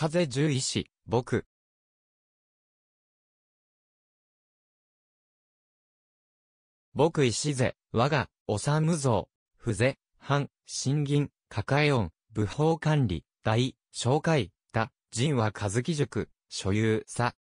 風獣医師、僕。僕石瀬我が、おさむ像、ふぜ、藩、新か抱え音、部法管理、大、紹介、た、人はずき塾、所有、さ、